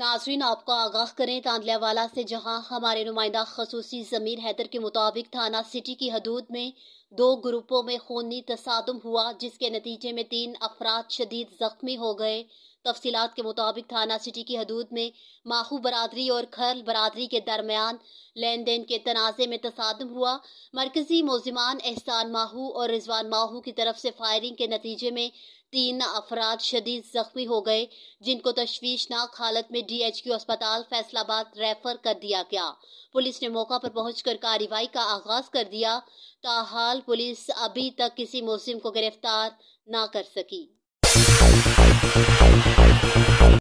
नाजरीन आपको आगाह करें तांदल्यावाला से जहां हमारे नुमाइंदा खसूसी जमीर हैदर के मुताबिक थाना सिटी की हदूद में दो ग्रुपों में खूनी तसादम हुआ जिसके नतीजे में तीन अफराद शदीद जख्मी हो गए तफसीत के मुताबिक थाना सिटी की हदूद में माहू बरदरी और खरल बरदरी के दरमियान लेन देन के तनाज़े में तसादम हुआ मरकजी मुलजमान एहसान माहू और रिजवान माहू की तरफ से फायरिंग के नतीजे में तीन अफराद शदीद जख्मी हो गए जिनको तश्वीशनाक हालत में डी एच क्यू अस्पताल फैसलाबाद रेफर कर दिया गया पुलिस ने मौका पर पहुंचकर कार्रवाई का आगाज कर दिया ताहाल पुलिस अभी तक किसी मुलिम को गिरफ्तार ना कर सकी